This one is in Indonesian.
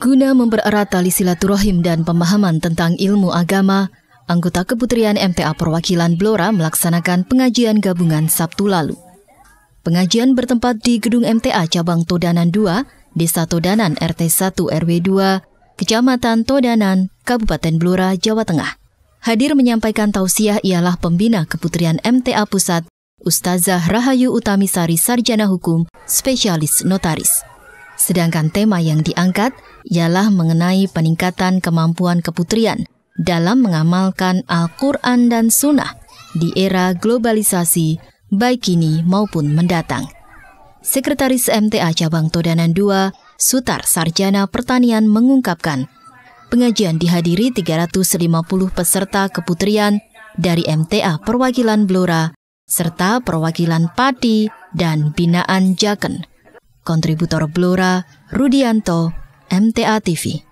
Guna mempererat tali silaturahim dan pemahaman tentang ilmu agama, anggota keputrian MTA Perwakilan Blora melaksanakan pengajian gabungan Sabtu lalu. Pengajian bertempat di gedung MTA Cabang Todanan 2, Desa Todanan RT 1 RW 2, Kecamatan Todanan, Kabupaten Blora, Jawa Tengah. Hadir menyampaikan tausiah ialah pembina keputrian MTA Pusat, Ustazah Rahayu Utamisari Sarjana Hukum, spesialis notaris. Sedangkan tema yang diangkat ialah mengenai peningkatan kemampuan keputrian dalam mengamalkan Al-Quran dan Sunnah di era globalisasi baik kini maupun mendatang. Sekretaris MTA Cabang Todanan II, Sutar Sarjana Pertanian mengungkapkan, pengajian dihadiri 350 peserta keputrian dari MTA Perwakilan Blora, serta Perwakilan Pati dan Binaan Jaken. Kontributor Blora, Rudianto, MTA TV.